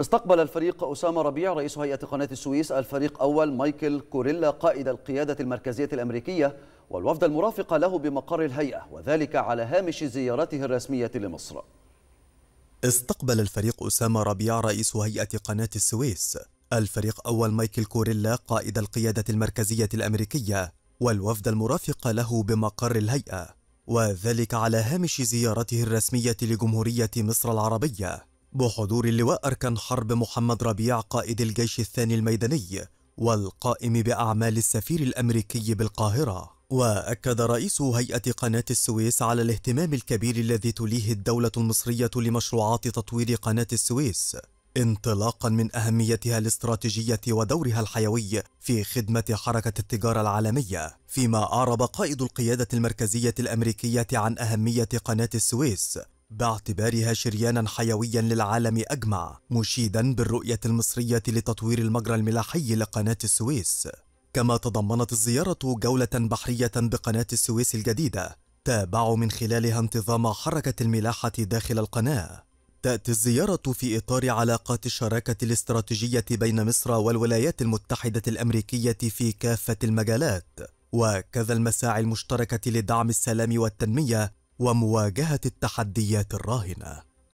استقبل الفريق أسامة ربيع رئيس هيئة قناة السويس الفريق أول مايكل كوريلا قائد القيادة المركزية الأمريكية والوفد المرافق له بمقر الهيئة وذلك على هامش زيارته الرسمية لمصر استقبل الفريق أسامة ربيع رئيس هيئة قناة السويس الفريق أول مايكل كوريلا قائد القيادة المركزية الأمريكية والوفد المرافق له بمقر الهيئة وذلك على هامش زيارته الرسمية لجمهورية مصر العربية بحضور اللواء أركان حرب محمد ربيع قائد الجيش الثاني الميداني والقائم بأعمال السفير الأمريكي بالقاهرة وأكد رئيس هيئة قناة السويس على الاهتمام الكبير الذي تليه الدولة المصرية لمشروعات تطوير قناة السويس انطلاقا من أهميتها الاستراتيجية ودورها الحيوي في خدمة حركة التجارة العالمية فيما أعرب قائد القيادة المركزية الأمريكية عن أهمية قناة السويس باعتبارها شريانا حيويا للعالم أجمع مشيدا بالرؤية المصرية لتطوير المجرى الملاحي لقناة السويس كما تضمنت الزيارة جولة بحرية بقناة السويس الجديدة تابع من خلالها انتظام حركة الملاحة داخل القناة تأتي الزيارة في إطار علاقات الشراكة الاستراتيجية بين مصر والولايات المتحدة الأمريكية في كافة المجالات وكذا المساعي المشتركة لدعم السلام والتنمية ومواجهه التحديات الراهنه